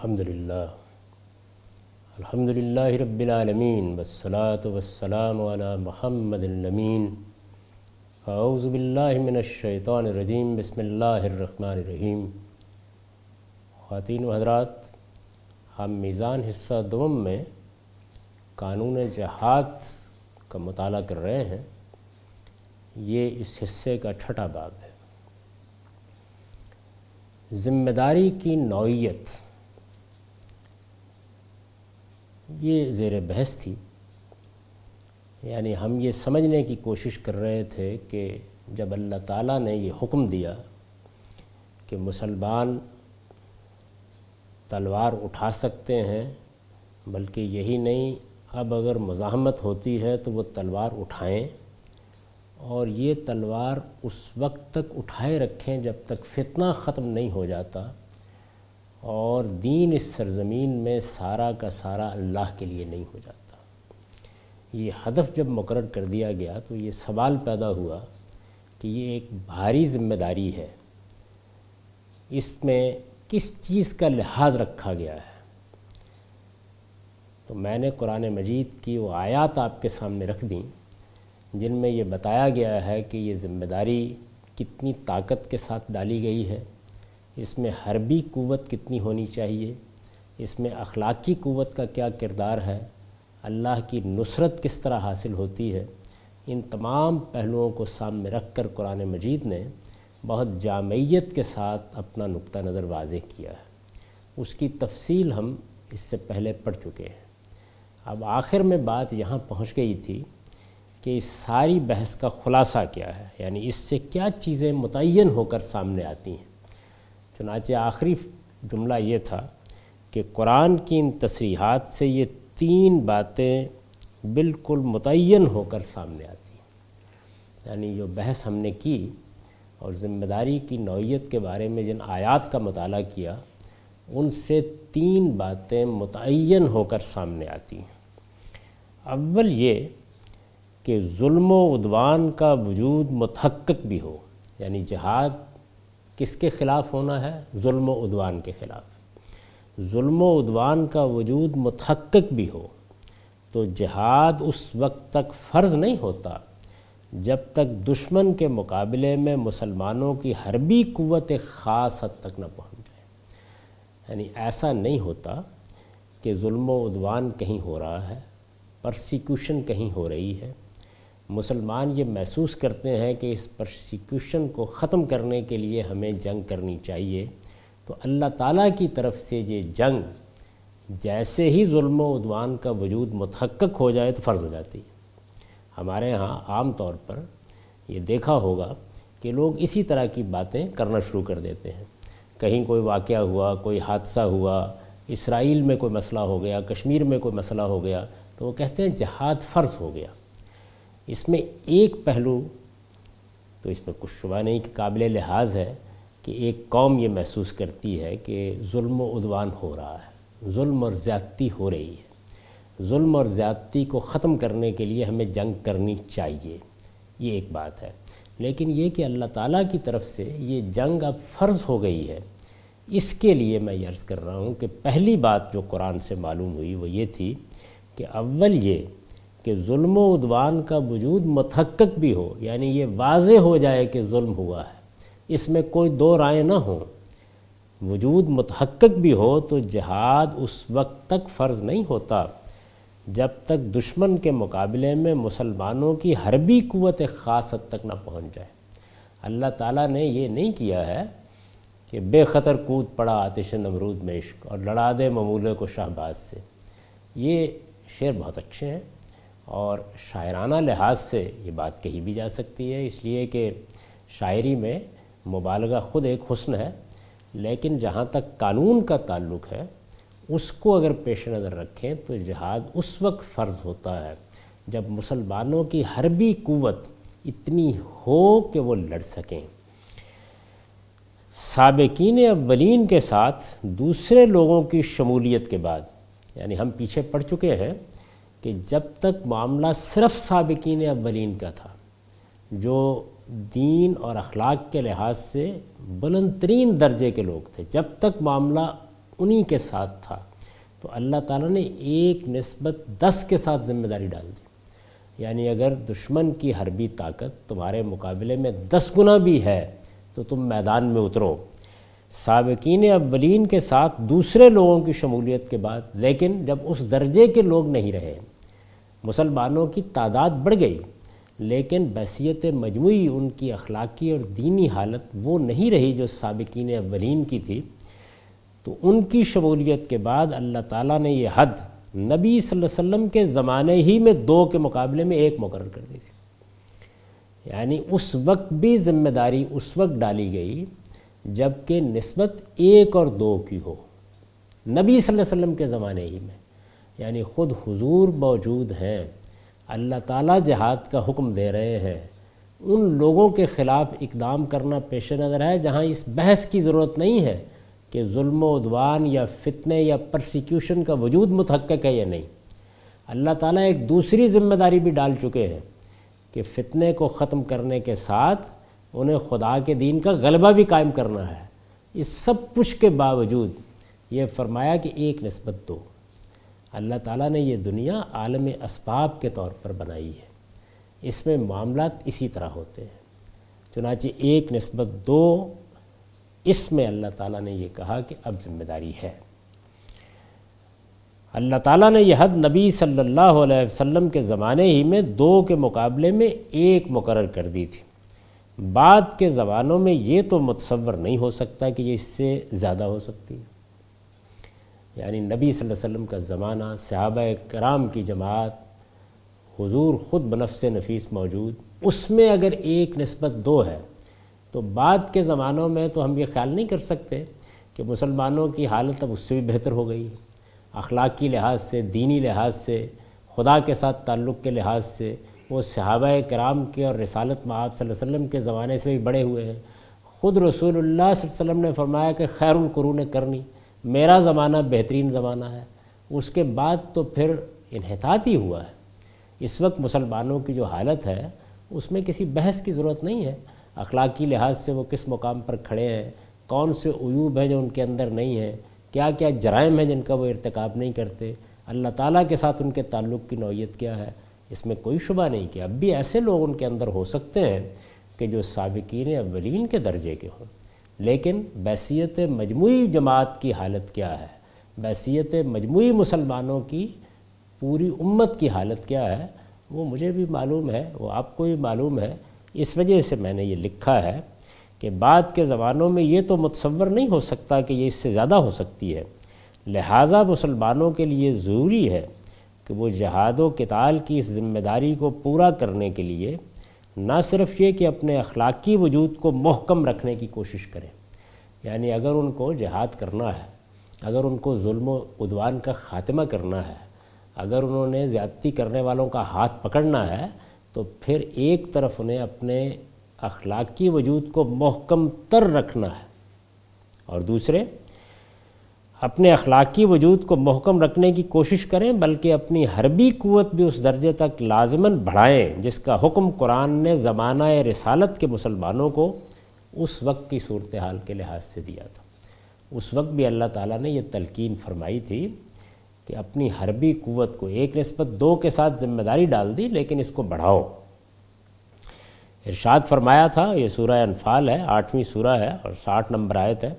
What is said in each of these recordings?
अल्हम्दुलिल्लाह अल्हम्दुलिल्लाह वसलाम वस्सलातु वस्सलाम अला मुहम्मदिन हजरात हम मीज़ान हिस्सा दोम में कानून जहात का मताल कर रहे हैं ये इस हिस्से का छठा बाब है ज़िम्मेदारी की नौीयत ये ज़ेर बहस थी यानी हम ये समझने की कोशिश कर रहे थे कि जब अल्लाह ताला ने ये हुक्म दिया कि मुसलमान तलवार उठा सकते हैं बल्कि यही नहीं अब अगर मज़ाहमत होती है तो वो तलवार उठाएं और ये तलवार उस वक्त तक उठाए रखें जब तक फितना ख़त्म नहीं हो जाता और दीन इस सरज़मीन में सारा का सारा अल्लाह के लिए नहीं हो जाता ये हदफ जब मुकर कर दिया गया तो ये सवाल पैदा हुआ कि ये एक भारी ज़िम्मेदारी है इसमें किस चीज़ का लिहाज रखा गया है तो मैंने कुरान मजीद की वो आयात आपके सामने रख दी जिनमें ये बताया गया है कि ये ज़िम्मेदारी कितनी ताकत के साथ डाली गई है इसमें हरबी क़वत कितनी होनी चाहिए इसमें अखलाक़ी क़वत का क्या किरदार है अल्लाह की नुसरत किस तरह हासिल होती है इन तमाम पहलुओं को सामने रख कर कुरान मजीद ने बहुत जामयत के साथ अपना नुक़ नज़र वाज किया है उसकी तफसील हम इससे पहले पढ़ चुके हैं अब आखिर में बात यहाँ पहुँच गई थी कि इस सारी बहस का ख़ुलासा क्या है यानी इससे क्या चीज़ें मुतन होकर सामने आती हैं चनाचे आखिरी जुमला ये था कि कुरान की इन तसरीहत से ये तीन बातें बिल्कुल मुतन होकर सामने आती यानी जो बहस हमने की और ज़िम्मेदारी की नौीयत के बारे में जिन आयात का मताल किया उनसे तीन बातें मुतन होकर सामने आती हैं अव्वल ये कि जुल्म उदवान का वजूद मतहक़ भी हो यानी जहाद किसके ख़िलाफ़ होना है जुल्म के ख़िलाफ़ जुल्म का वजूद मतहक़ भी हो तो जिहाद उस वक्त तक फ़र्ज़ नहीं होता जब तक दुश्मन के मुकाबले में मुसलमानों की हरबी क़वत एक ख़ास हद तक न पहुँच जाए यानी ऐसा नहीं होता कि जुल्म कहीं हो रहा है परसिक्यूशन कहीं हो रही है मुसलमान ये महसूस करते हैं कि इस प्रसिक्यूशन को ख़त्म करने के लिए हमें जंग करनी चाहिए तो अल्लाह ताला की तरफ से ये जंग जैसे ही जुल्म का वजूद मतहक़ हो जाए तो फ़र्ज़ हो जाती है हमारे यहाँ आम तौर पर ये देखा होगा कि लोग इसी तरह की बातें करना शुरू कर देते हैं कहीं कोई वाक़ हुआ कोई हादसा हुआ इसराइल में कोई मसला हो गया कश्मीर में कोई मसला हो गया तो वो कहते हैं जहाद फ़र्ज़ हो गया इसमें एक पहलू तो इसमें कुछ शुबा नहीं कि काबिल लिहाज है कि एक कौम ये महसूस करती है कि जुल्म उदवान हो रहा है जुल्म और ज़्यादती हो रही है जुल्म और ज़्यादती को ख़त्म करने के लिए हमें जंग करनी चाहिए ये एक बात है लेकिन ये कि अल्लाह ताला की तरफ से ये जंग अब फ़र्ज़ हो गई है इसके लिए मैं अर्ज़ कर रहा हूँ कि पहली बात जो कुरान से मालूम हुई वो ये थी कि अव्वल ये कि जुल्म उद्वान का वजूद मतहक़ भी हो यानी ये वाज हो जाए कि जुल्म हुआ है इसमें कोई दो राय ना हो वजूद मतहक़ भी हो तो जहाद उस वक्त तक फ़र्ज़ नहीं होता जब तक दुश्मन के मुकाबले में मुसलमानों की हरबी क़वत ख़ास हद तक ना पहुँच जाए अल्लाह ताला ने ये नहीं किया है कि बेखतर कूद पड़ा आतिश नमरूद में इश्क और लड़ा दे ममूले को शाहबाज से ये शेर बहुत अच्छे हैं और शायराना लिहाज से ये बात कही भी जा सकती है इसलिए कि शायरी में मुबालगा ख़ुद एक हसन है लेकिन जहाँ तक कानून का ताल्लुक है उसको अगर पेश नज़र रखें तो जहाद उस वक्त फ़र्ज़ होता है जब मुसलमानों की हर भी क़वत इतनी हो कि वो लड़ सकें सबकिन अवलिन के साथ दूसरे लोगों की शमूलियत के बाद यानी हम पीछे पड़ चुके हैं कि जब तक मामला सिर्फ सबकिन अवलिन का था जो दीन और अखलाक के लिहाज से बुलंद तरीन दर्जे के लोग थे जब तक मामला उन्हीं के साथ था तो अल्लाह ताला ने एक नस्बत दस के साथ ज़िम्मेदारी डाल दी यानी अगर दुश्मन की हरबी ताकत तुम्हारे मुकाबले में दस गुना भी है तो तुम मैदान में उतरो सबकिन अवलिन के साथ दूसरे लोगों की शमूलियत के बाद लेकिन जब उस दर्जे के लोग नहीं रहे मुसलमानों की तादाद बढ़ गई लेकिन बसीत मजमू उनकी अखलाकी और दीनी हालत वो नहीं रही जो सबकिन अवलिन की थी तो उनकी शमूलियत के बाद अल्लाह ताला ने यह हद नबी वसल्लम के ज़माने ही में दो के मुकाबले में एक मुकर कर दी थी यानी उस वक्त भी ज़िम्मेदारी उस वक्त डाली गई जबकि नस्बत एक और दो की हो नबी सल्लल्लाहु अलैहि वसल्लम के ज़माने ही में यानी ख़ुद हुजूर मौजूद हैं अल्लाह ताला जहाद का हुक्म दे रहे हैं उन लोगों के ख़िलाफ़ इकदाम करना पेश नज़र है जहाँ इस बहस की ज़रूरत नहीं है कि जुल्मदान या फितने या परसिक्यूशन का वजूद मुतहक़ है या नहीं अल्लाह ताला एक दूसरी ज़िम्मेदारी भी डाल चुके हैं कि फ़ितने को ख़त्म करने के साथ उन्हें खुदा के दीन का गलबा भी कायम करना है इस सब कुछ के बावजूद ये फरमाया कि एक नस्बत दो अल्लाह ताला ने ये दुनिया आलम इसबाब के तौर पर बनाई है इसमें मामला इसी तरह होते हैं चुनाचे एक नस्बत दो इसमें अल्लाह ताला ने ये कहा कि अब जिम्मेदारी है अल्लाह ताला ने यह हद नबी सल्लल्लाहु अलैहि वसल्लम के ज़माने ही में दो के मुकाबले में एक मुकर कर दी थी बाद के ज़मानों में ये तो मतसवर नहीं हो सकता कि ये इससे ज़्यादा हो सकती है यानी नबी सल्लल्लाहु अलैहि वसल्लम का ज़माना सहाबा कराम की जमात हुजूर ख़ुद बनफ़ नफीस मौजूद उसमें अगर एक नस्बत दो है तो बाद के ज़मानों में तो हम ये ख्याल नहीं कर सकते कि मुसलमानों की हालत अब उससे भी बेहतर हो गई है अखलाक़ी लिहाज से दीनी लिहाज से खुदा के साथ ताल्लुक़ के लिहाज से वो सहाबा कराम के और रसालत में आप के ज़माने से भी बड़े हुए हैं ख़ुद रसूल वसम ने फरमाया कि खैरकरून करनी मेरा ज़माना बेहतरीन ज़माना है उसके बाद तो फिर इनहतात ही हुआ है इस वक्त मुसलमानों की जो हालत है उसमें किसी बहस की ज़रूरत नहीं है अखलाकी लिहाज से वो किस मुकाम पर खड़े हैं कौन से अयूब हैं जो उनके अंदर नहीं हैं क्या क्या जराइम हैं जिनका वो इरतकब नहीं करते अल्लाह ताला के साथ उनके ताल्लुक़ की नौीयत क्या है इसमें कोई शुबा नहीं कि अब भी ऐसे लोग उनके अंदर हो सकते हैं कि जो सबकिन अवलिन के दर्जे के हों लेकिन बैसीत मजमू जमात की हालत क्या है बैसीत मजमू मुसलमानों की पूरी उम्मत की हालत क्या है वो मुझे भी मालूम है वो आपको भी मालूम है इस वजह से मैंने ये लिखा है कि बाद के ज़मानों में ये तो मुतसवर नहीं हो सकता कि ये इससे ज़्यादा हो सकती है लिहाजा मुसलमानों के लिए ज़रूरी है कि वो जहाद व किताल की इस ज़िम्मेदारी को पूरा करने के लिए ना सिर्फ ये कि अपने अखलाकी वजूद को महकम रखने की कोशिश करें यानी अगर उनको जहाद करना है अगर उनको जुल्म उदवान का ख़ात्मा करना है अगर उन्होंने ज़्यादती करने वालों का हाथ पकड़ना है तो फिर एक तरफ उन्हें अपने अखलाकी वजूद को महकम तर रखना है और दूसरे अपने अखलाकी वजूद को महकम रखने की कोशिश करें बल्कि अपनी हरबी क़वत भी उस दर्जे तक लाजमन बढ़ाएँ जिसका हुक्म कुरान ने ज़माना रसालत के मुसलमानों को उस वक्त की सूरत हाल के लिहाज से दिया था उस वक्त भी अल्लाह ताली ने यह तलकिन फरमाई थी कि अपनी हरबी क़वत को एक नस्बत दो के साथ ज़िम्मेदारी डाल दी लेकिन इसको बढ़ाओ इरशाद फरमाया था ये सूर अनफाल है आठवीं सूर है और साठ नंबर आयत है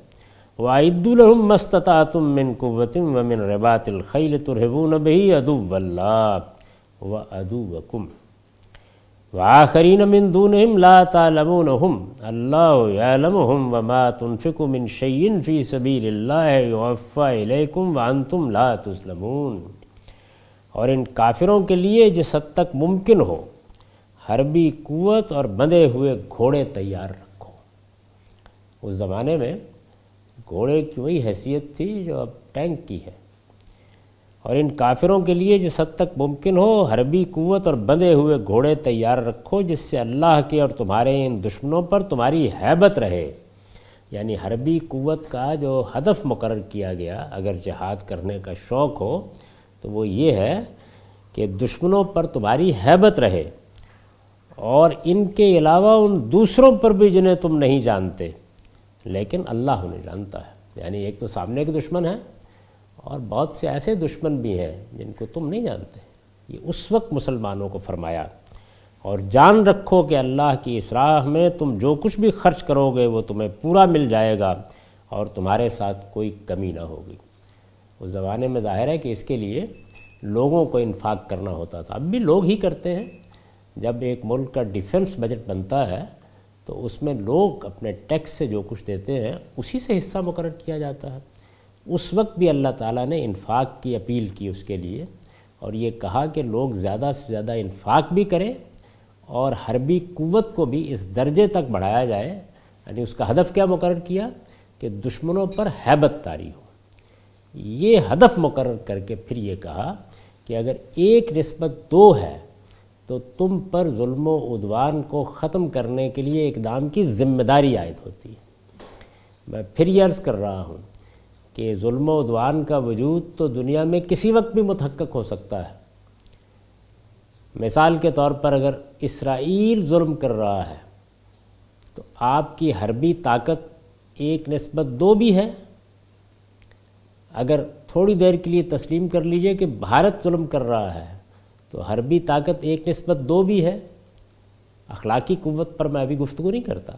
वाइदुलहम मस्तता तुम मिन कुतिम व मिन रबातिलखैल तुरहबून बही अदुबल्ला व अदुबकुम वाखरीन मिन दूनहिम ला तालमून हम अल्लाम व मा तुनफिक मिन शयन फ़ी सबील्लाफ़ाकुम वन तुम ला और इन काफिरों के लिए जिस हद तक मुमकिन हो हरबी कुत और बंधे हुए घोड़े तैयार रखो उस ज़माने में घोड़े की वही हैसियत थी जो अब टैंक की है और इन काफिरों के लिए जिस हद तक मुमकिन हो हरबी कुवत और बंधे हुए घोड़े तैयार रखो जिससे अल्लाह के और तुम्हारे इन दुश्मनों पर तुम्हारी हैबत रहे यानी हरबी कुवत का जो हदफ मुकर किया गया अगर जहाद करने का शौक़ हो तो वो ये है कि दुश्मनों पर तुम्हारी हैबत रहे और इनके अलावा उन दूसरों पर भी जिन्हें तुम नहीं जानते लेकिन अल्लाह उन्हें जानता है यानी एक तो सामने के दुश्मन है और बहुत से ऐसे दुश्मन भी हैं जिनको तुम नहीं जानते ये उस वक्त मुसलमानों को फरमाया और जान रखो कि अल्लाह की इस राह में तुम जो कुछ भी खर्च करोगे वो तुम्हें पूरा मिल जाएगा और तुम्हारे साथ कोई कमी ना होगी उस ज़माने में ज़ाहिर है कि इसके लिए लोगों को इन्फाक करना होता था अब भी लोग ही करते हैं जब एक मुल्क का डिफेंस बजट बनता है तो उसमें लोग अपने टैक्स से जो कुछ देते हैं उसी से हिस्सा मुकर किया जाता है उस वक्त भी अल्लाह ताला ने इन्फाक की अपील की उसके लिए और ये कहा कि लोग ज़्यादा से ज़्यादा इन्फाक भी करें और हरबी क़वत को भी इस दर्जे तक बढ़ाया जाए यानी उसका हदफ क्या मुकर किया कि दुश्मनों पर हैबत तारी हो ये हदफ मुकर करके फिर ये कहा कि अगर एक नस्बत दो है तो तुम पर जुल्म उद्वान को ख़त्म करने के लिए इकदाम की ज़िम्मेदारी आयद होती है मैं फिर ये अर्ज़ कर रहा हूँ कि जुल्म उदवान का वजूद तो दुनिया में किसी वक्त भी मुतहक हो सकता है मिसाल के तौर पर अगर इसराइल जुल्म कर रहा है तो आपकी हरबी ताकत एक नस्बत दो भी है अगर थोड़ी देर के लिए तस्लीम कर लीजिए कि भारत जुल्म कर रहा है तो हरबी ताकत एक नस्बत दो भी है अखलाकी कुत पर मैं अभी गुफ्तु नहीं करता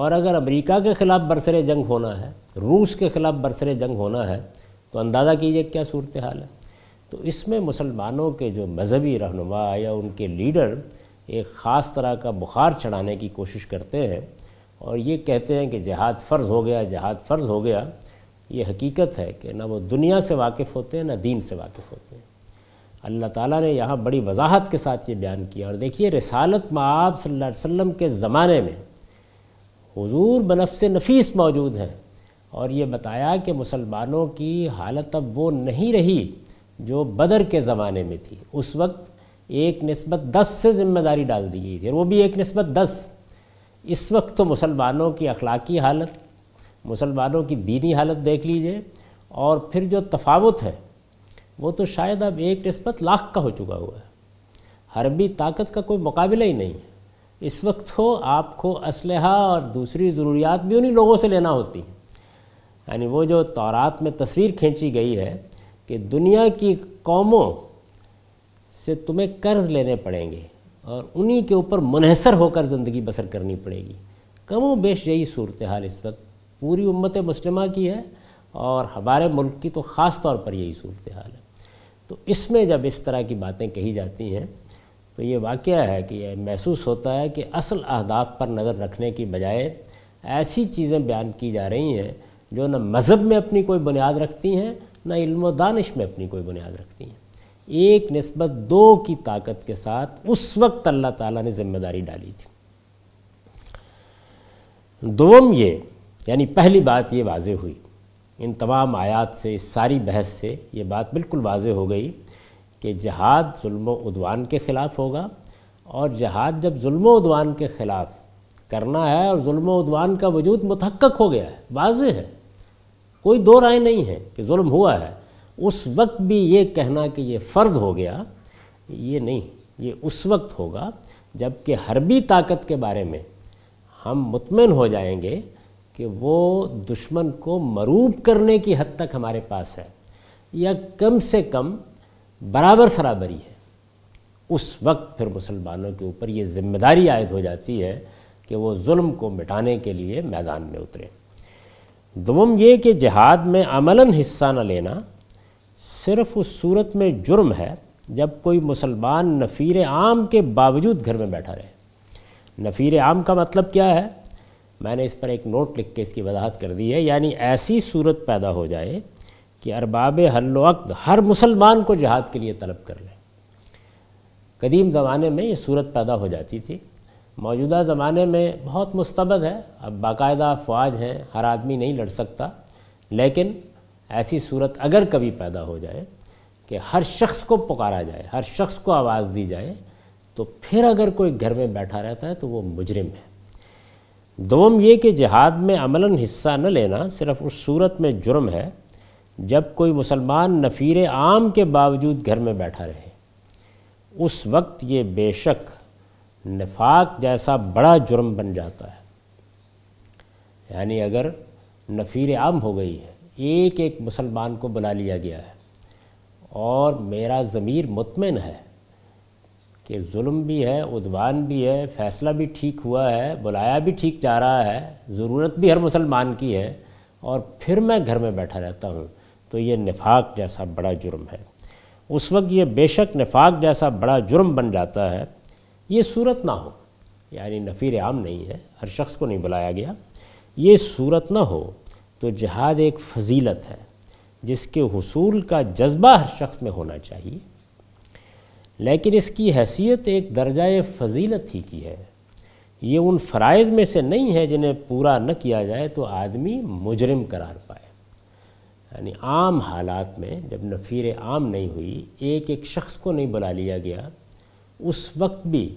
और अगर अमेरिका के ख़िलाफ़ बरसर जंग होना है रूस के ख़िलाफ़ बरसर जंग होना है तो अंदाज़ा कीजिए क्या सूरत हाल है तो इसमें मुसलमानों के जो मजहबी रहनुमा या उनके लीडर एक ख़ास तरह का बुखार चढ़ाने की कोशिश करते हैं और ये कहते हैं कि जहाद फ़र्ज़ हो गया जहाद फ़र्ज़ हो गया ये हकीकत है कि ना वो दुनिया से वाकिफ़ होते हैं ना दीन से वाकिफ़ होते हैं अल्लाह ताला ने यहाँ बड़ी वजाहत के साथ ये बयान किया और देखिए रसालत माब सल्लल्लाहु अलैहि वसल्लम के ज़माने में हुजूर बनफ़ नफीस मौजूद हैं और ये बताया कि मुसलमानों की हालत अब वो नहीं रही जो बदर के ज़माने में थी उस वक्त एक नस्बत दस से ज़िम्मेदारी डाल दी गई थी और वो भी एक नस्बत दस इस वक्त तो मुसलमानों की अखलाकी हालत मुसलमानों की दीनी हालत देख लीजिए और फिर जो तफावत है वो तो शायद अब एक नस्बत लाख का हो चुका हुआ है हरबी ताकत का कोई मुकाबला ही नहीं है इस वक्त तो आपको इसलहा और दूसरी ज़रूरियात भी उन्हीं लोगों से लेना होती हैं यानी वो जो तौरात में तस्वीर खींची गई है कि दुनिया की कौमों से तुम्हें कर्ज़ लेने पड़ेंगे और उन्हीं के ऊपर मुनहसर होकर ज़िंदगी बसर करनी पड़ेगी कमो बेश यही सूरत हाल इस वक्त पूरी उम्मत मुस्लिमा की है और हमारे मुल्क की तो ख़ास तौर पर यही सूरत हाल है तो इसमें जब इस तरह की बातें कही जाती हैं तो ये वाक़ है कि यह महसूस होता है कि असल अहदाफ पर नज़र रखने की बजाय ऐसी चीज़ें बयान की जा रही हैं जो न मज़हब में अपनी कोई बुनियाद रखती हैं न इल्म दानिश में अपनी कोई बुनियाद रखती हैं एक नस्बत दो की ताकत के साथ उस वक्त अल्लाह ताला ने ज़िम्मेदारी डाली थी दोम ये यानी पहली बात ये वाज हुई इन तमाम आयात से इस सारी बहस से ये बात बिल्कुल वाज हो गई कि जहाद जुल्म के ख़िलाफ़ होगा और जहाद जब जुल्म के ख़िलाफ़ करना है और जुल्म का वजूद मतहक हो गया है वाज है कोई दो राय नहीं है कि जुल्म हुआ है उस वक्त भी ये कहना कि ये फ़र्ज़ हो गया ये नहीं ये उस वक्त होगा जबकि हरबी ताकत के बारे में हम मुतमिन हो जाएंगे कि वो दुश्मन को मरूब करने की हद तक हमारे पास है या कम से कम बराबर सराबरी है उस वक्त फिर मुसलमानों के ऊपर ये जिम्मेदारी आयद हो जाती है कि वो जुल्म को मिटाने के लिए मैदान में उतरें दुम ये कि जहाद में अमलन हिस्सा न लेना सिर्फ उस सूरत में जुर्म है जब कोई मुसलमान नफ़ीर आम के बावजूद घर में बैठा रहे नफ़ीर आम का मतलब क्या है मैंने इस पर एक नोट लिख के इसकी वजाहत कर दी है यानी ऐसी सूरत पैदा हो जाए कि अरबाब हर वक्त हर मुसलमान को जहाद के लिए तलब कर लें कदीम ज़माने में ये सूरत पैदा हो जाती थी मौजूदा ज़माने में बहुत मुस्तबद है अब बाकायदा अफवाज हैं हर आदमी नहीं लड़ सकता लेकिन ऐसी सूरत अगर कभी पैदा हो जाए कि हर शख्स को पुकारा जाए हर शख्स को आवाज़ दी जाए तो फिर अगर कोई घर में बैठा रहता है तो वो मुजरिम है दोम ये कि जहाद में अमला हिस्सा न लेना सिर्फ उस सूरत में जुर्म है जब कोई मुसलमान नफ़ीर आम के बावजूद घर में बैठा रहे उस वक्त ये बेशक नफाक जैसा बड़ा जुर्म बन जाता है यानी अगर नफ़ीर आम हो गई है एक एक मुसलमान को बुला लिया गया है और मेरा ज़मीर मुतमिन है कि जुल्म भी है उदवान भी है फ़ैसला भी ठीक हुआ है बुलाया भी ठीक जा रहा है ज़रूरत भी हर मुसलमान की है और फिर मैं घर में बैठा रहता हूँ तो ये निफाक जैसा बड़ा जुर्म है उस वक्त ये बेशक निफाक जैसा बड़ा जुर्म बन जाता है ये सूरत ना हो यानी नफ़ीर आम नहीं है हर शख्स को नहीं बुलाया गया ये सूरत ना हो तो जहाद एक फजीलत है जिसके हसूल का जज्बा हर शख्स में होना चाहिए लेकिन इसकी हैसियत एक दर्जा फजीलत ही की है ये उन फ़राइज़ में से नहीं है जिन्हें पूरा न किया जाए तो आदमी मुजरम करार पाए यानी आम हालात में जब नफ़ीर आम नहीं हुई एक एक शख्स को नहीं बुला लिया गया उस वक्त भी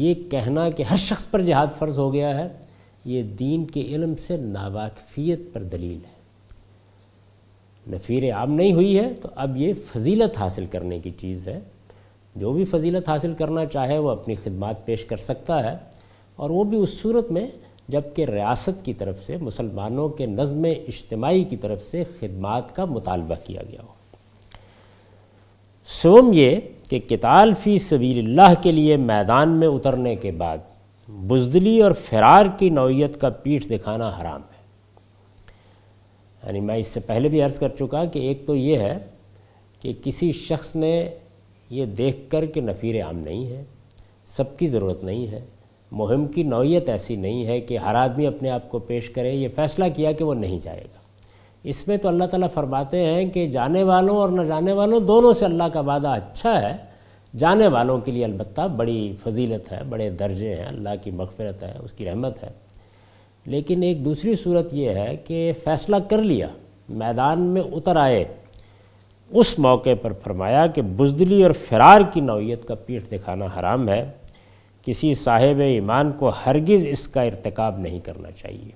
ये कहना कि हर शख्स पर जहाद फ़र्ज़ हो गया है ये दीन के इलम से नावाकफियत पर दलील है नफ़ीर आम नहीं हुई है तो अब ये फजीलत हासिल करने की चीज़ है जो भी फजीलत हासिल करना चाहे वो अपनी खिदमत पेश कर सकता है और वो भी उस सूरत में जबकि रियासत की तरफ से मुसलमानों के नज़म इज्तमाही की तरफ से खिदमत का मुतालबा किया गया हो सोम ये कि किताल फ़ी सबील के लिए मैदान में उतरने के बाद बुजदली और फरार की नौीयत का पीठ दिखाना हराम है यानी मैं इससे पहले भी अर्ज़ कर चुका कि एक तो ये है कि किसी शख्स ने ये देख कर के नफ़ीर आम नहीं है सबकी ज़रूरत नहीं है मुहिम की नौीयत ऐसी नहीं है कि हर आदमी अपने आप को पेश करे ये फ़ैसला किया कि वो नहीं जाएगा इसमें तो अल्लाह ताला फरमाते हैं कि जाने वालों और न जाने वालों दोनों से अल्लाह का वादा अच्छा है जाने वालों के लिए अलबत् बड़ी फजीलत है बड़े दर्जे हैं अल्लाह की मगफरत है उसकी रहमत है लेकिन एक दूसरी सूरत यह है कि फ़ैसला कर लिया मैदान में उतर आए उस मौके पर फरमाया कि बुजदली और फरार की नौीयत का पीठ दिखाना हराम है किसी साहिब ईमान को हरगिज़ इसका इरतकब नहीं करना चाहिए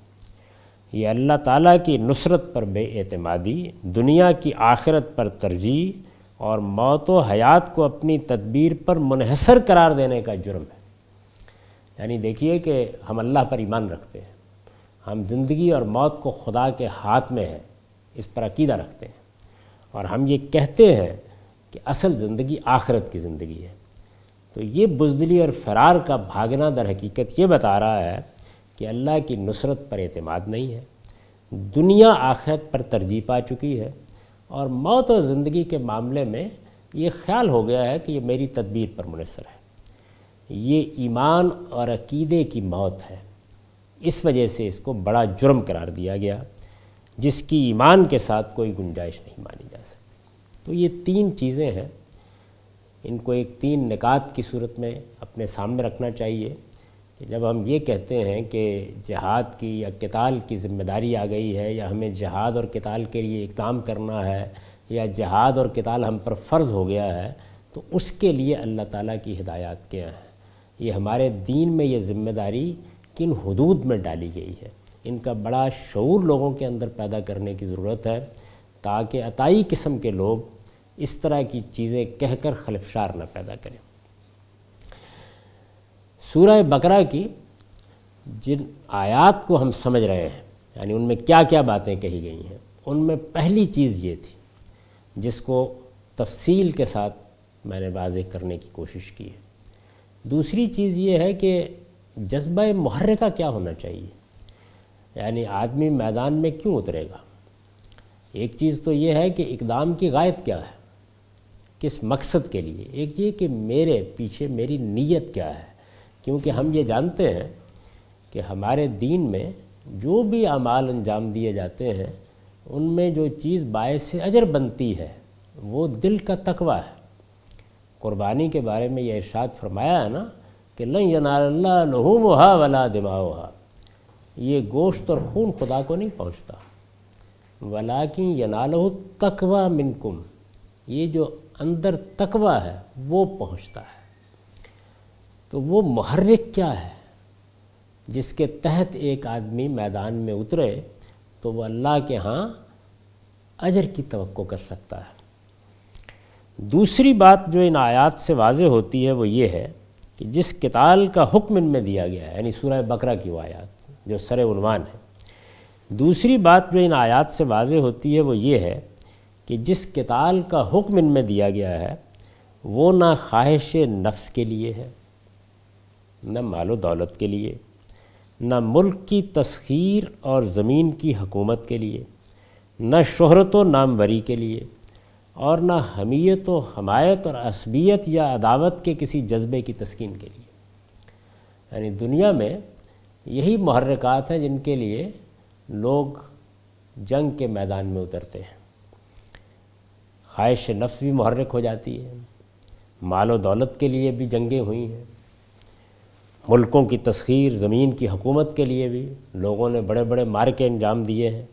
ये अल्लाह ताला की नुसरत पर बेअतमादी दुनिया की आखिरत पर तरजीह और मौत व हयात को अपनी तदबीर पर मुनहसर करार देने का जुर्म है यानी देखिए कि हम अल्लाह पर ईमान रखते हैं हम ज़िंदगी और मौत को खुदा के हाथ में है इस पर अकीदा रखते हैं और हम ये कहते हैं कि असल ज़िंदगी आखरत की ज़िंदगी है तो ये बुजदली और फरार का भागना दर हकीकत ये बता रहा है कि अल्लाह की नुसरत पर अतमाद नहीं है दुनिया आखरत पर तरजीह पा चुकी है और मौत और ज़िंदगी के मामले में ये ख्याल हो गया है कि ये मेरी तदबीर पर मुनसर है ये ईमान और अकीदे की मौत है इस वजह से इसको बड़ा जुर्म करार दिया गया जिसकी ईमान के साथ कोई गुंजाइश नहीं मानी जा सकती तो ये तीन चीज़ें हैं इनको एक तीन निकात की सूरत में अपने सामने रखना चाहिए कि जब हम ये कहते हैं कि जहाद की या किताल की जिम्मेदारी आ गई है या हमें जहाद और किताल के लिए इकदाम करना है या जहाद और किताल हम पर फ़र्ज़ हो गया है तो उसके लिए अल्लाह ताला की हिदायत क्या हैं ये हमारे दीन में ये ज़िम्मेदारी किन हदूद में डाली गई है इनका बड़ा शूर लोगों के अंदर पैदा करने की ज़रूरत है ताकि अतई किस्म के लोग इस तरह की चीज़ें कहकर खलफशार न पैदा करें सूरह बकरा की जिन आयात को हम समझ रहे हैं यानी उनमें क्या क्या बातें कही गई हैं उनमें पहली चीज़ ये थी जिसको तफसील के साथ मैंने वाज करने की कोशिश की है दूसरी चीज़ ये है कि जज्बा महर्र का क्या होना चाहिए यानी आदमी मैदान में क्यों उतरेगा एक चीज़ तो ये है कि इकदाम की गायत क्या है किस मकसद के लिए एक ये कि मेरे पीछे मेरी नीयत क्या है क्योंकि हम ये जानते हैं कि हमारे दीन में जो भी अमाल अंजाम दिए जाते हैं उनमें जो चीज़ बायस अजर बनती है वो दिल का तकवा है क़ुरबानी के बारे में यह इरशाद फरमाया है ना कि लन यनाल्ला लहूमहा वला दिमाहा ये गोश्त और खून खुदा को नहीं पहुँचता वलाकिन यनालह तकवा मिनकुम ये जो अंदर तकवा है वो पहुँचता है तो वो महर्रिक क्या है जिसके तहत एक आदमी मैदान में उतरे तो वह अल्लाह के यहाँ अजर की तो कर सकता है दूसरी बात जो इन आयात से वाज होती है वो ये है कि जिस किताल का हुक्म इनमें दिया गया है यानी सूरह बकरा की वो आयात जो सर है दूसरी बात जो इन आयात से वाज होती है वो ये है कि जिस किताल का हुक्म इनमें दिया गया है वो ना ख्वाहिश नफ्स के लिए है न मालो दौलत के लिए न मुल्क की तस्खीर और ज़मीन की हकूमत के लिए न शहरत व नामवरी के लिए और न हमीयत व हमायत और असबियत या अदावत के किसी जज्बे की तस्किन के लिए यानी दुनिया में यही महर्रकात हैं जिनके लिए लोग जंग के मैदान में उतरते हैं ख्वाहिश नफ्स भी महर्रक हो जाती है माल व दौलत के लिए भी जंगें हुई हैं मुल्कों की तस्खीर ज़मीन की हकूमत के लिए भी लोगों ने बड़े बड़े मार्के अंजाम दिए हैं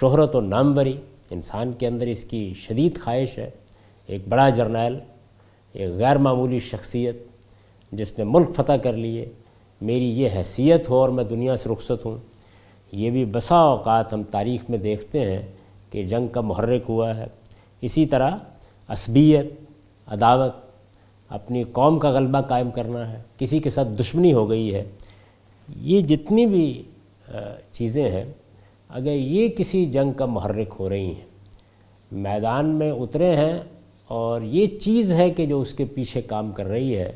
शहरत और नामबरी इंसान के अंदर इसकी शदीद ख्वाहिश है एक बड़ा जर्नैल एक गैर मामूली शख्सियत जिसने मुल्क फतह कर लिए मेरी ये हैसियत हो और मैं दुनिया से रुखसत हूँ ये भी बसा अवकात हम तारीख़ में देखते हैं कि जंग का महर्रक हुआ है इसी तरह असबियत अदावत अपनी कौम का गलबा कायम करना है किसी के साथ दुश्मनी हो गई है ये जितनी भी चीज़ें हैं अगर ये किसी जंग का महर्रक हो रही हैं मैदान में उतरे हैं और ये चीज़ है कि जो उसके पीछे काम कर रही है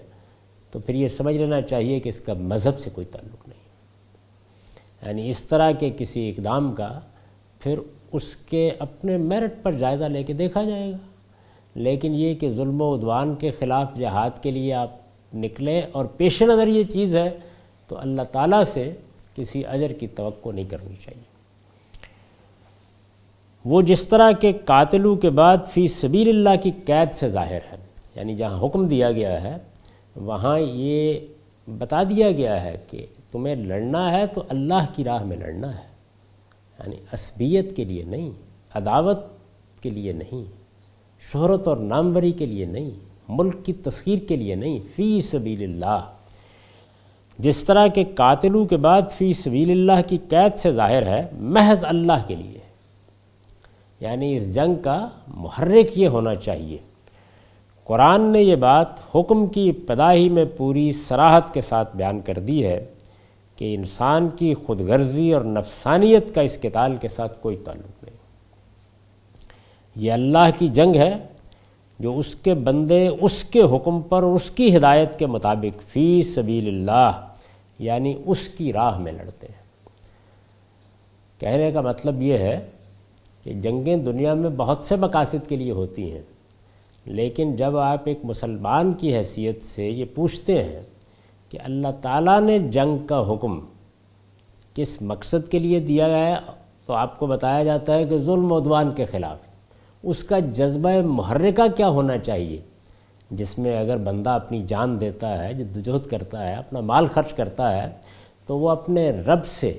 तो फिर ये समझ लेना चाहिए कि इसका मज़हब से कोई ताल्लुक़ नहीं यानी इस तरह के किसी इकदाम का फिर उसके अपने मेरिट पर जायज़ा लेके देखा जाएगा लेकिन ये कि जुल्म उदवान के ख़िलाफ़ जहाद के लिए आप निकलें और पेश नज़र ये चीज़ है तो अल्लाह ताला से किसी अजर की तो नहीं करनी चाहिए वो जिस तरह के कातलू के बाद फ़ी सबील की कैद से ज़ाहिर है यानी जहाँ हुक्म दिया गया है वहाँ ये बता दिया गया है कि तुम्हें लड़ना है तो अल्लाह की राह में लड़ना है यानी असबियत के लिए नहीं अदावत के लिए नहीं शहरत और नामवरी के लिए नहीं मुल्क की तस्खीर के लिए नहीं फ़ी सबील्ला जिस तरह के कातिलों के बाद फ़ी सबील की कैद से ज़ाहिर है महज अल्लाह के लिए यानी इस जंग का महर्रिक ये होना चाहिए कुरान ने ये बात हुक्म की इब्तदा में पूरी सराहत के साथ बयान कर दी है कि इंसान की खुद गर्जी और नफसानियत का इस किताल के साथ कोई ताल्लुक नहीं ये अल्लाह की जंग है जो उसके बंदे उसके हुक्म पर उसकी हिदायत के मुताबिक फ़ी सबील्लाह यानी उसकी राह में लड़ते हैं कहने का मतलब ये है कि जंगें दुनिया में बहुत से मकासद के लिए होती हैं लेकिन जब आप एक मुसलमान की हैसियत से ये पूछते हैं कि अल्लाह ताला ने जंग का हुक्म किस मकसद के लिए दिया है तो आपको बताया जाता है कि जुल्म के ख़िलाफ़ उसका जज्बा महर्रिका क्या होना चाहिए जिसमें अगर बंदा अपनी जान देता है जद्दोजहद करता है अपना माल खर्च करता है तो वो अपने रब से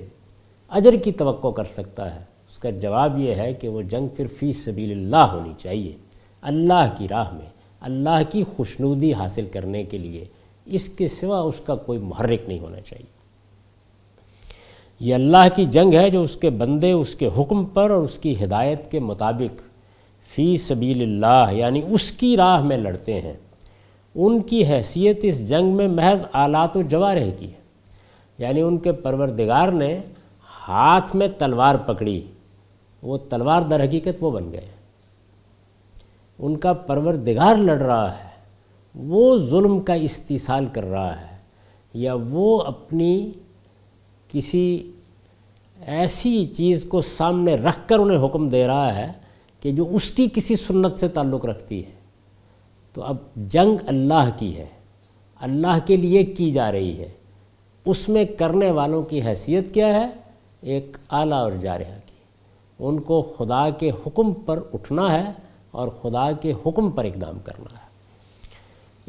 अजर की तो कर सकता है उसका जवाब ये है कि वो जंग फिर फ़ी सबील्ला होनी चाहिए अल्लाह की राह में अल्लाह की खुशनुदी हासिल करने के लिए इसके सिवा उसका कोई मुहर्रिक नहीं होना चाहिए ये अल्लाह की जंग है जो उसके बंदे उसके हुक्म पर और उसकी हिदायत के मुताबिक फ़ी सबील्लाह यानी उसकी राह में लड़ते हैं उनकी हैसियत इस जंग में महज आलात जवारह की है यानी उनके परवरदिगार ने हाथ में तलवार पकड़ी वो तलवार दर हकीकत वो बन गए उनका परवर दिगार लड़ रहा है वो जुल्म का इस्तीसाल कर रहा है या वो अपनी किसी ऐसी चीज़ को सामने रख कर उन्हें हुक्म दे रहा है कि जो उसकी किसी सुन्नत से ताल्लुक़ रखती है तो अब जंग अल्लाह की है अल्लाह के लिए की जा रही है उसमें करने वालों की हैसियत क्या है एक आला और जारहा की उनको खुदा के हुक्म पर उठना है और खुदा के हुक्म पर इकदाम करना है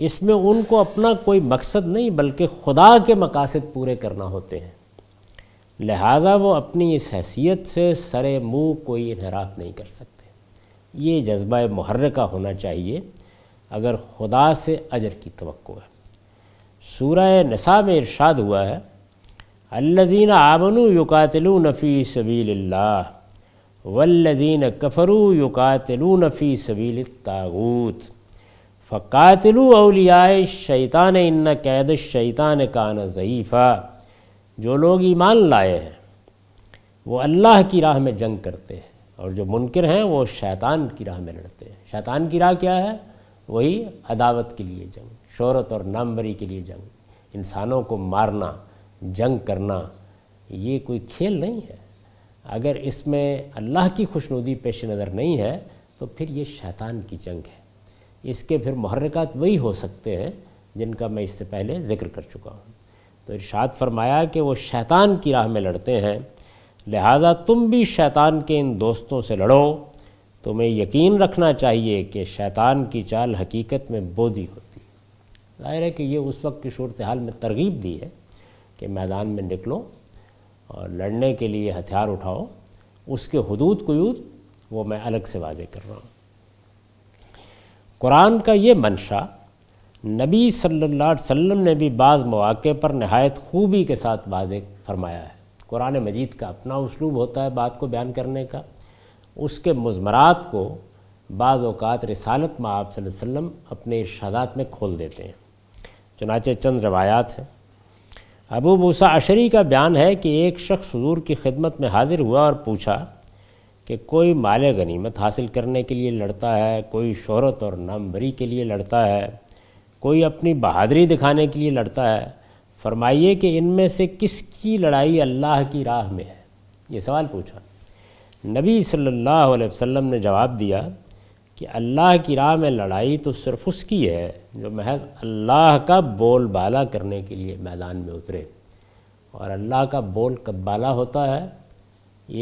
इसमें उनको अपना कोई मकसद नहीं बल्कि खुदा के मकासद पूरे करना होते हैं लिहाजा वो अपनी इस हैसियत से सरे मुँह कोई इनहराक नहीं कर सकते ये जज्बा महर्रका होना चाहिए अगर खुदा से अजर की तो है सूरह नसा में इरशाद हुआ है अल्लजीन आमनु युकातलू नफ़ी सबील्ला वल्लजीन कफरू युकातलू फ़ी सबील तागूत फ़कातलू अलियाए शैतान इन्न कैद शैतान कान ज़यीफ़ा जो लोग ईमान लाए हैं वो अल्लाह की राह में जंग करते हैं और जो मुनकर हैं वो शैतान की राह में लड़ते हैं शैतान की राह क्या है वही अदावत के लिए जंग शहरत और नामवरी के लिए जंग इंसानों को मारना जंग करना ये कोई खेल नहीं है अगर इसमें अल्लाह की खुशनुदी पेश नज़र नहीं है तो फिर ये शैतान की जंग है इसके फिर महरक़ात वही हो सकते हैं जिनका मैं इससे पहले ज़िक्र कर चुका हूँ तो इर्शाद फरमाया कि वो शैतान की राह में लड़ते हैं लिहाजा तुम भी शैतान के इन दोस्तों से लड़ो तुम्हें यकीन रखना चाहिए कि शैतान की चाल हकीकत में बोधी होती ज़ाहिर है कि ये उस वक्त की सूरत हाल में तरगीब दी है कि मैदान में निकलो और लड़ने के लिए हथियार उठाओ उसके हदूद कयूद वो मैं अलग से वाजे कर रहा हूँ कुरान का ये मंशा नबी सल्लल्लाहु अलैहि वसल्लम ने भी बाज़ मौक़े पर नहायत खूबी के साथ वाजे फरमाया है कुरान मजीद का अपना उसलूब होता है बात को बयान करने का उसके मजमरात को बाज़ रसालत में आप वसल्लम अपने इर्शादात में खोल देते हैं चनाचे चंद रवायात हैं अबू मूसा अशरी का बयान है कि एक शख्स हजूर की खिदमत में हाजिर हुआ और पूछा कि कोई माल गनीमत हासिल करने के लिए लड़ता है कोई शहरत और नामवरी के लिए लड़ता है कोई अपनी बहादरी दिखाने के लिए लड़ता है फरमाइए कि इनमें से किसकी लड़ाई अल्लाह की राह में है ये सवाल पूछा नबी सल्लल्लाहु अलैहि वसल्लम ने जवाब दिया कि अल्लाह की राह में लड़ाई तो सिर्फ उसकी है जो महज अल्लाह का बोल बाला करने के लिए मैदान में उतरे और अल्लाह का बोल कब बाला होता है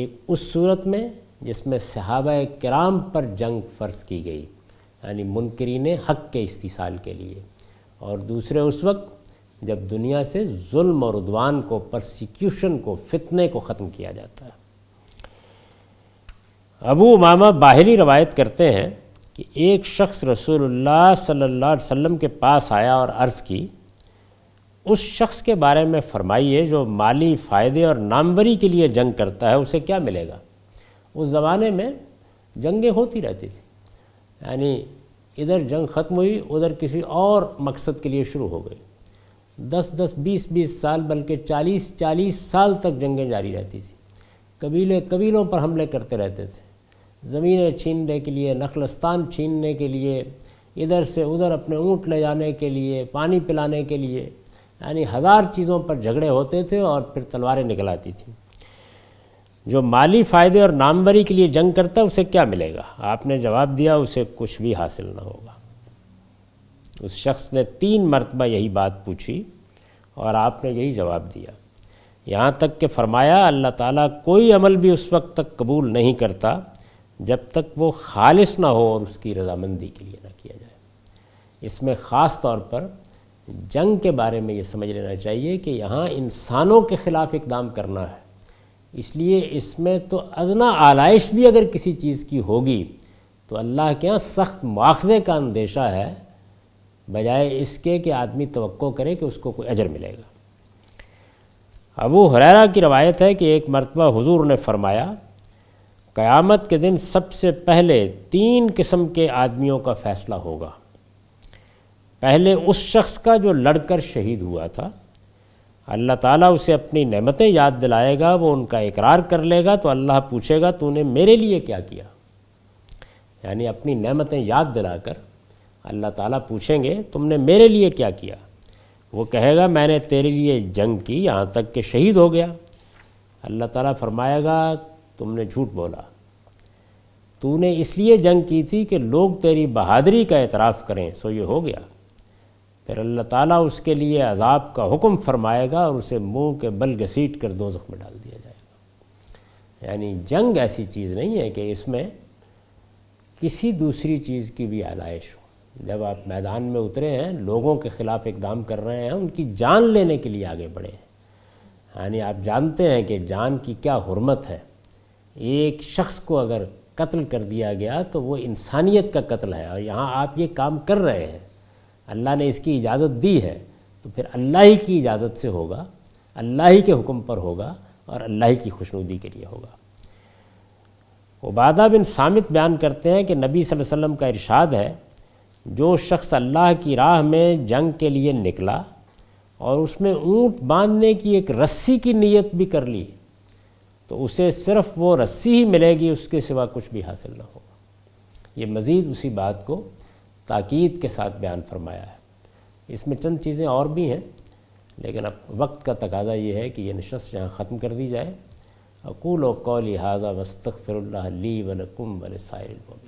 एक उस सूरत में जिसमें सहाबा कराम पर जंग फ़र्ज की गई यानी मुनकरीन हक के इस्तीसाल के लिए और दूसरे उस वक्त जब दुनिया से जुल्म और उद्वान को प्रसिक्यूशन को फितने को ख़त्म किया जाता है अबू मामा बाहरी रवायत करते हैं कि एक शख्स रसूलुल्लाह सल्लल्लाहु अलैहि वसल्लम के पास आया और अर्ज़ की उस शख्स के बारे में फरमाइए जो माली फ़ायदे और नामवरी के लिए जंग करता है उसे क्या मिलेगा उस ज़माने में जंगें होती रहती थी यानी इधर जंग ख़त्म हुई उधर किसी और मकसद के लिए शुरू हो गई दस दस बीस बीस साल बल्कि चालीस चालीस साल तक जंगें जारी रहती थी कबीले कबीलों पर हमले करते रहते थे ज़मीनें छीनने के लिए नखलस्तान छीनने के लिए इधर से उधर अपने ऊँट ले जाने के लिए पानी पिलाने के लिए यानी हज़ार चीज़ों पर झगड़े होते थे और फिर तलवारें निकल आती थी जो माली फ़ायदे और नामवरी के लिए जंग करता है उसे क्या मिलेगा आपने जवाब दिया उसे कुछ भी हासिल ना होगा उस शख्स ने तीन मरतबा यही बात पूछी और आपने यही जवाब दिया यहाँ तक कि फरमाया अल्लाह ताला कोई अमल भी उस वक्त तक कबूल नहीं करता जब तक वो खालिश ना हो और उसकी रजामंदी के लिए ना किया जाए इसमें ख़ास तौर पर जंग के बारे में ये समझ लेना चाहिए कि यहाँ इंसानों के ख़िलाफ़ इकदाम करना है इसलिए इसमें तो अदना आलाइश भी अगर किसी चीज़ की होगी तो अल्लाह के यहाँ सख्त मुआवजे का अंदेशा है बजाय इसके कि आदमी तो करे कि उसको कोई अजर मिलेगा अबू हरेरा की रवायत है कि एक मरतबा हुजूर ने फरमाया क़यामत के दिन सबसे पहले तीन किस्म के आदमियों का फ़ैसला होगा पहले उस शख्स का जो लड़कर शहीद हुआ था अल्लाह ताला उसे अपनी नेमतें याद दिलाएगा वो उनका इकरार कर लेगा तो अल्लाह पूछेगा तूने मेरे लिए क्या किया यानी अपनी नेमतें याद दिलाकर अल्लाह ताला पूछेंगे तुमने मेरे लिए क्या किया वो कहेगा मैंने तेरे लिए जंग की यहाँ तक कि शहीद हो गया अल्लाह ताला फरमाएगा तुमने झूठ बोला तूने इसलिए जंग की थी कि लोग तेरी बहादरी का एतराफ़ करें सो ये हो गया फिर अल्लाह ताला उसके लिए अजाब का हुक्म फरमाएगा और उसे मुंह के बल घसीट कर दो में डाल दिया जाएगा यानी जंग ऐसी चीज़ नहीं है कि इसमें किसी दूसरी चीज़ की भी आलाइश हो जब आप मैदान में उतरे हैं लोगों के ख़िलाफ़ इकदाम कर रहे हैं उनकी जान लेने के लिए आगे बढ़े हैं यानी आप जानते हैं कि जान की क्या हरमत है एक शख्स को अगर कत्ल कर दिया गया तो वो इंसानियत का कत्ल है और यहाँ आप ये काम कर रहे हैं अल्लाह ने इसकी इजाज़त दी है तो फिर अल्लाह ही की इजाज़त से होगा अल्लाह ही के हुक्म पर होगा और अल्लाह ही की खुशनुदी के लिए होगा उबादा बिन सामित बयान करते हैं कि नबी सल्लल्लाहु अलैहि वसल्लम का इरशाद है जो शख्स अल्लाह की राह में जंग के लिए निकला और उसमें ऊँट बांधने की एक रस्सी की नीयत भी कर ली तो उसे सिर्फ वो रस्सी ही मिलेगी उसके सिवा कुछ भी हासिल ना होगा ये मज़ीद उसी बात को ताकीद के साथ बयान फरमाया है इसमें चंद चीज़ें और भी हैं लेकिन अब वक्त का तकाजा ये है कि यह नशस्त यहाँ ख़त्म कर दी जाए अकूल कौल हाजा वस्तफ़िर ली कुम वन साहिल